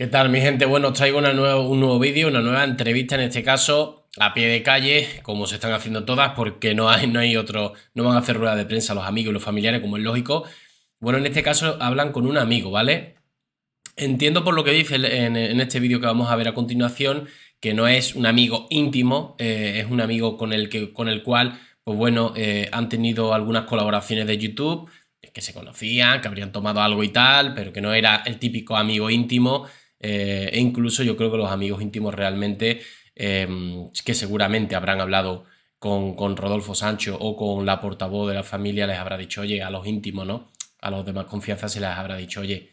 ¿Qué tal mi gente? Bueno, os traigo un nuevo vídeo, una nueva entrevista en este caso a pie de calle, como se están haciendo todas, porque no hay, no hay otro, no van a hacer rueda de prensa los amigos y los familiares, como es lógico. Bueno, en este caso hablan con un amigo, ¿vale? Entiendo por lo que dice en, este vídeo que vamos a ver a continuación, que no es un amigo íntimo, eh, es un amigo con el, que, con el cual, pues bueno, eh, han tenido algunas colaboraciones de YouTube, que se conocían, que habrían tomado algo y tal, pero que no era el típico amigo íntimo eh, e incluso yo creo que los amigos íntimos realmente, em, que seguramente habrán hablado con, con, Rodolfo Sancho o con la portavoz de la familia, les habrá dicho, oye, a los íntimos, ¿no? A los de más confianza se les habrá dicho, oye,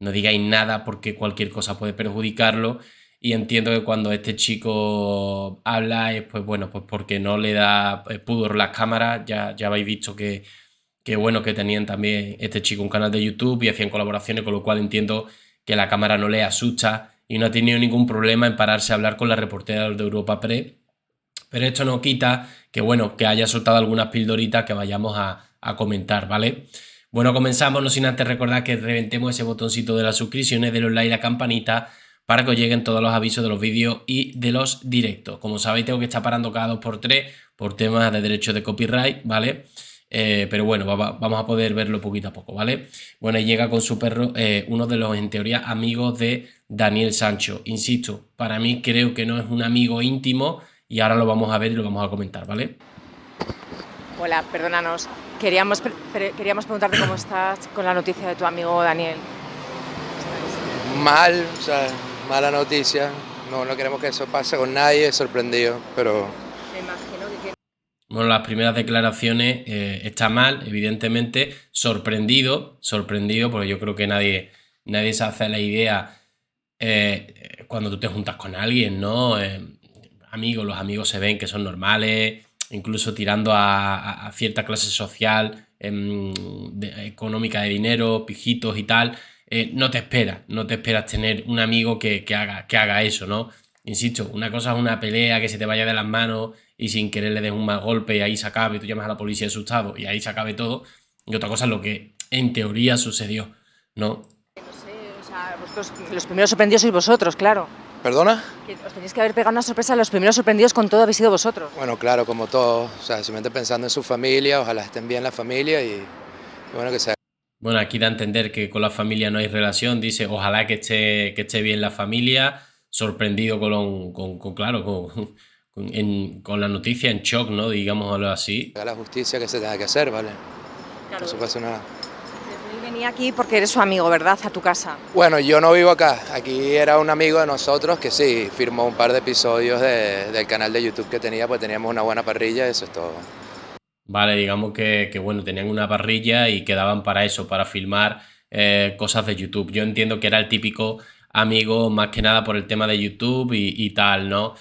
no digáis nada porque cualquier cosa puede perjudicarlo. Y entiendo que cuando este chico habla es, pues bueno, pues porque no le da eh, pudor las cámaras, ya, ya habéis visto que, que bueno que tenían también este chico un canal de YouTube y hacían colaboraciones, con lo cual entiendo que la cámara no le asusta y no ha tenido ningún problema en pararse a hablar con la reportera de Europa Pre. Pero esto no quita que, bueno, que haya soltado algunas pildoritas que vayamos a, comentar, ¿vale? Bueno, comenzamos, no sin antes recordar que reventemos ese botoncito de las suscripciones, los like y la campanita para que os lleguen todos los avisos de los vídeos y de los directos. Como sabéis, tengo que estar parando cada 2x3 por temas de derechos de copyright, ¿vale? vale eh, pero bueno, vamos a poder verlo poquito a poco, ¿vale? Bueno, y llega con su perro eh, uno de los, en teoría, amigos de Daniel Sancho. Insisto, para mí creo que no es un amigo íntimo y ahora lo vamos a ver y lo vamos a comentar, ¿vale? Hola, perdónanos. Queríamos, queríamos preguntarte cómo estás con la noticia de tu amigo Daniel. Mal, o sea, mala noticia. No, no queremos que eso pase con nadie, sorprendido, pero... Bueno, las primeras declaraciones eh, está mal, evidentemente, sorprendido, sorprendido, porque yo creo que nadie, nadie se hace la idea eh, cuando tú te juntas con alguien, ¿no? Eh, amigos, los amigos se ven que son normales, incluso tirando a, cierta clase social, em, económica de dinero, pijitos y tal. no te esperas, no te esperas tener un amigo que, que, haga, que haga eso, ¿no? Insisto, una cosa es una pelea que se te vaya de las manos y sin querer le den un más golpe y ahí se acabe, tú llamas a la policía asustado y ahí se acabe todo. Y otra cosa es lo que en teoría sucedió, ¿no? No sé, o sea, vosotros, los primeros sorprendidos sois vosotros, claro. ¿Perdona? Que os tenéis que haber pegado una sorpresa, los primeros sorprendidos con todo habéis sido vosotros. Bueno, claro, como todo o sea, simplemente pensando en su familia, ojalá estén bien la familia y, bueno, que sea. Bueno, aquí da a entender que con la familia no hay relación, dice, ojalá que esté, que esté bien la familia, sorprendido con, con, con claro, con, con la noticia en shock, ¿no? Digámoslo así. Haga la justicia que se tenga que hacer, ¿vale? No se pasa nada. Venía aquí porque eres su amigo, ¿verdad? A tu casa. Bueno, yo no vivo acá. Aquí era un amigo de nosotros que sí, firmó un par de episodios del canal de YouTube que tenía, pues teníamos una buena parrilla, eso es todo. Vale, digamos que, que bueno, tenían una parrilla y quedaban para eso, para filmar eh, cosas de YouTube. Yo entiendo que era el típico amigo más que nada por el tema de YouTube y, y tal, ¿no?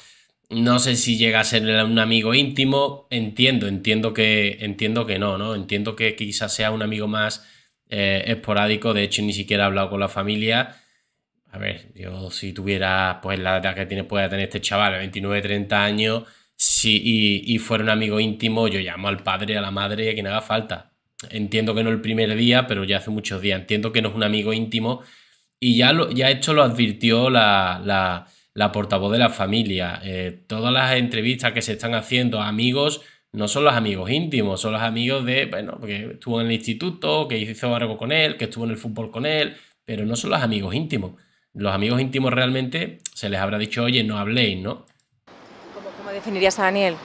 No sé si llega a ser un amigo íntimo. Entiendo, entiendo que, entiendo que no, ¿no? Entiendo que quizás sea un amigo más eh, esporádico. De hecho, ni siquiera ha hablado con la familia. A ver, yo si tuviera pues la edad que tiene, puede tener este chaval, 29, 30 años, si, y, y fuera un amigo íntimo, yo llamo al padre, a la madre, a quien haga falta. Entiendo que no el primer día, pero ya hace muchos días. Entiendo que no es un amigo íntimo. Y ya, lo, ya esto lo advirtió la, la la portavoz de la familia, eh, todas las entrevistas que se están haciendo a amigos, no son los amigos íntimos, son los amigos de, bueno, que estuvo en el instituto, que hizo algo con él, que estuvo en el fútbol con él, pero no son los amigos íntimos. Los amigos íntimos realmente se les habrá dicho, oye, no habléis, ¿no? ¿Cómo, cómo definirías a Daniel?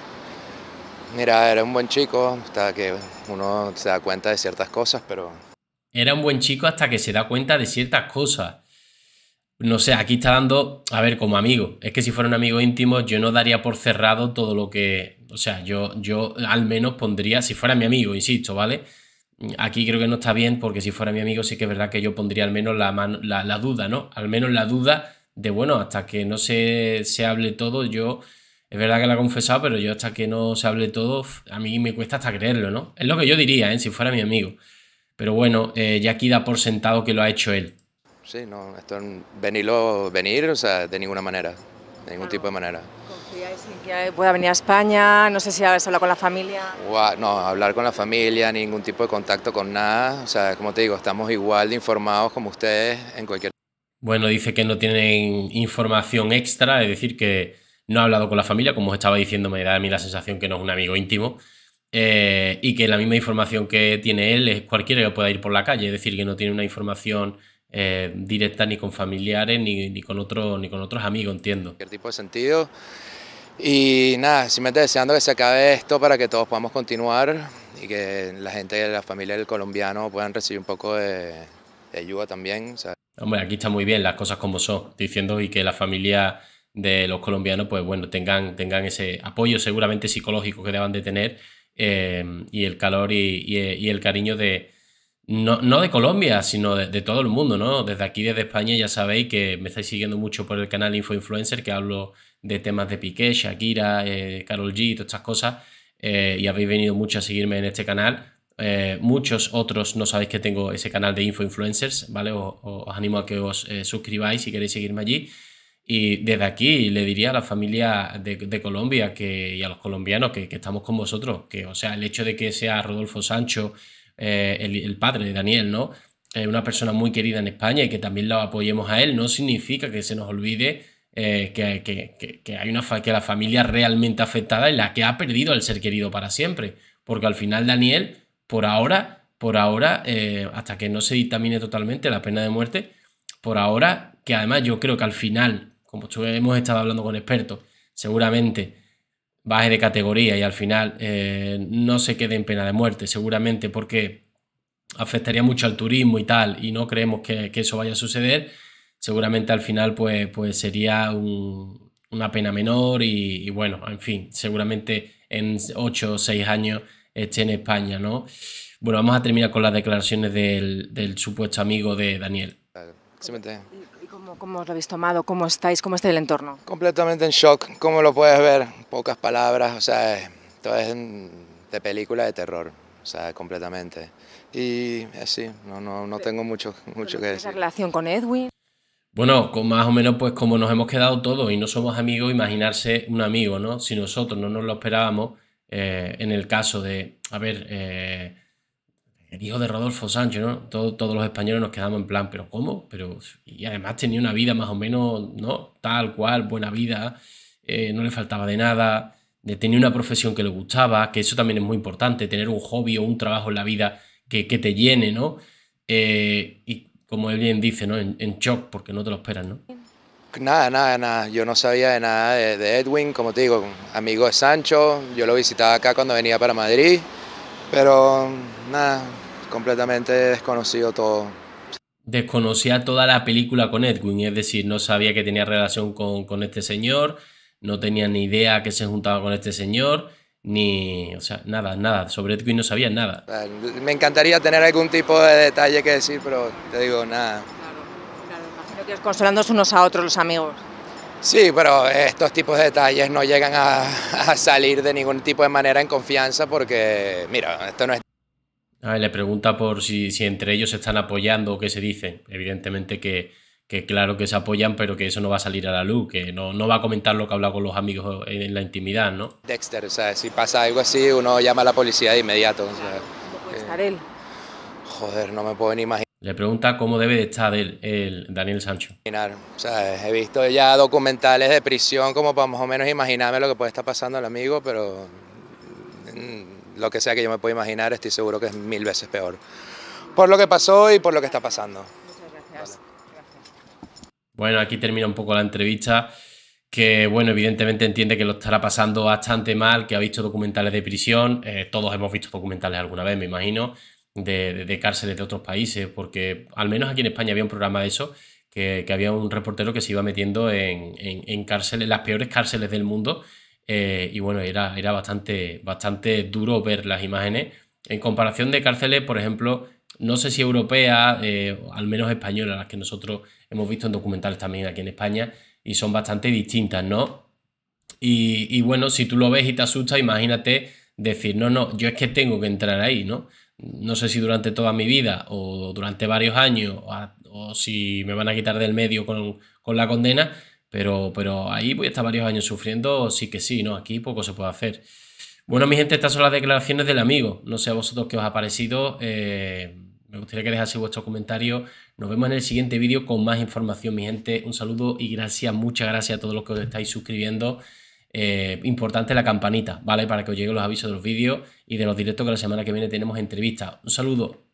Mira, era un buen chico hasta que uno se da cuenta de ciertas cosas, pero... Era un buen chico hasta que se da cuenta de ciertas cosas no sé, aquí está dando, a ver, como amigo, es que si fuera un amigo íntimo yo no daría por cerrado todo lo que, o sea, yo, yo al menos pondría, si fuera mi amigo, insisto, ¿vale? Aquí creo que no está bien porque si fuera mi amigo sí que es verdad que yo pondría al menos la, la, duda, ¿no? Al menos la duda de, bueno, hasta que no se, se hable todo, yo, es verdad que la ha confesado, pero yo hasta que no se hable todo, a mí me cuesta hasta creerlo, ¿no? Es lo que yo diría, ¿eh? Si fuera mi amigo. Pero bueno, eh, ya aquí da por sentado que lo ha hecho él. Sí, no, esto es venirlo, venir, o sea, de ninguna manera, de ningún tipo de manera. ¿Confiáis en que pueda venir a España? No sé si habéis hablado con la familia. no, hablar con la familia, ningún tipo de contacto con nada. O sea, como te digo, estamos igual de informados como ustedes en cualquier... Bueno, dice que no tienen información extra, es decir, que no ha hablado con la familia, como os estaba diciendo, me da a mí la sensación que no es un amigo íntimo. Eh, y que la misma información que tiene él es cualquiera que pueda ir por la calle, es decir, que no tiene una información eh, directa ni con familiares ni, con ni con otros amigos, entiendo. ¿Qué tipo de sentido? Y nada, simplemente deseando que se acabe esto para que todos podamos continuar y que la gente de la familia del colombiano puedan recibir un poco de, ayuda también. Hombre, aquí está muy bien las cosas como son, diciendo y que la familia de los colombianos, pues bueno, tengan, tengan ese apoyo seguramente psicológico que deban de tener eh, y el calor y el cariño de, no, no, de Colombia, sino de, todo el mundo, ¿no? Desde aquí, desde España, ya sabéis que me estáis siguiendo mucho por el canal Info Influencer que hablo de temas de Piqué, Shakira, Carol eh, G, todas estas cosas, eh, y habéis venido mucho a seguirme en este canal. Eh, muchos otros no sabéis que tengo ese canal de Info Influencers ¿vale? os animo a que os suscribáis si queréis seguirme allí. Y desde aquí le diría a la familia de, Colombia que, y a los colombianos que, que estamos con vosotros, que o sea, el hecho de que sea Rodolfo Sancho, eh, el, padre de Daniel, ¿no? una persona muy querida en España y que también lo apoyemos a él, no significa que se nos olvide eh, que, hay una la familia realmente afectada y la que ha perdido al ser querido para siempre. Porque al final Daniel, por ahora, por ahora, eh, hasta que no se dictamine totalmente la pena de muerte, por ahora, que además yo creo que al final, como hemos estado hablando con expertos, seguramente baje de categoría y al final eh, no se quede en pena de muerte, seguramente porque afectaría mucho al turismo y tal, y no creemos que, eso vaya a suceder, seguramente al final pues, pues sería una pena menor y, bueno, en fin, seguramente en 8 o 6 años esté en España, ¿no? Bueno, vamos a terminar con las declaraciones del, supuesto amigo de Daniel. ¿Cómo, os lo habéis tomado? ¿Cómo estáis? ¿Cómo está el entorno? Completamente en shock. como lo puedes ver? Pocas palabras. O sea, todo es de película de terror. O sea, completamente. Y así, no, no, tengo mucho, mucho que decir. relación con Edwin? Bueno, con más o menos pues como nos hemos quedado todos y no somos amigos, imaginarse un amigo, ¿no? Si nosotros no nos lo esperábamos, eh, en el caso de, a ver, eh, el hijo de Rodolfo Sancho, ¿no? todos los españoles nos quedamos en plan, ¿pero cómo? Pero, y además tenía una vida más o menos, ¿no? Tal cual, buena vida, eh, no le faltaba de nada, tenía una profesión que le gustaba, que eso también es muy importante, tener un hobby o un trabajo en la vida que, te llene, ¿no? Eh, y como él bien dice, ¿no? En, shock, porque no te lo esperas, ¿no? Nada, nada, nada. Yo no sabía de nada de, de Edwin, como te digo, amigo de Sancho. Yo lo visitaba acá cuando venía para Madrid. Pero nada, completamente desconocido todo. Desconocía toda la película con Edwin, es decir, no sabía que tenía relación con, con este señor, no tenía ni idea que se juntaba con este señor, ni, o sea, nada, nada, sobre Edwin no sabía nada. Me encantaría tener algún tipo de detalle que decir, pero te digo, nada. Claro, claro, imagino que es unos a otros los amigos. Sí, pero estos tipos de detalles no llegan a, salir de ningún tipo de manera en confianza porque, mira, esto no es... Ah, le pregunta por si, si, entre ellos se están apoyando o qué se dicen. Evidentemente que, que, claro que se apoyan, pero que eso no va a salir a la luz, que no, no va a comentar lo que ha hablado con los amigos en, la intimidad, ¿no? Dexter, o sea, si pasa algo así, uno llama a la policía de inmediato. él? Eh, joder, no me pueden imaginar. Le pregunta cómo debe de estar el, Daniel Sancho. O sea, he visto ya documentales de prisión como para más o menos imaginarme lo que puede estar pasando el amigo, pero mm, lo que sea que yo me pueda imaginar estoy seguro que es mil veces peor. Por lo que pasó y por lo que está pasando. Muchas gracias. Bueno, aquí termina un poco la entrevista que bueno, evidentemente entiende que lo estará pasando bastante mal, que ha visto documentales de prisión, eh, todos hemos visto documentales alguna vez, me imagino, de, cárceles de otros países, porque al menos aquí en España había un programa de eso, que, había un reportero que se iba metiendo en, en, en cárceles, las peores cárceles del mundo, eh, y bueno, era, era bastante, bastante duro ver las imágenes. En comparación de cárceles, por ejemplo, no sé si europeas, eh, al menos españolas, las que nosotros hemos visto en documentales también aquí en España, y son bastante distintas, ¿no? Y, bueno, si tú lo ves y te asusta, imagínate decir, no, no, yo es que tengo que entrar ahí, ¿no? no sé si durante toda mi vida o durante varios años o, si me van a quitar del medio con, la condena, pero, pero ahí voy a estar varios años sufriendo, sí que sí, ¿no? Aquí poco se puede hacer. Bueno, mi gente, estas son las declaraciones del amigo. No sé a vosotros qué os ha parecido. Eh, me gustaría que dejase vuestro comentario. Nos vemos en el siguiente vídeo con más información, mi gente. Un saludo y gracias, muchas gracias a todos los que os estáis suscribiendo. Eh, importante la campanita, ¿vale? Para que os lleguen los avisos de los vídeos y de los directos que la semana que viene tenemos entrevistas. Un saludo.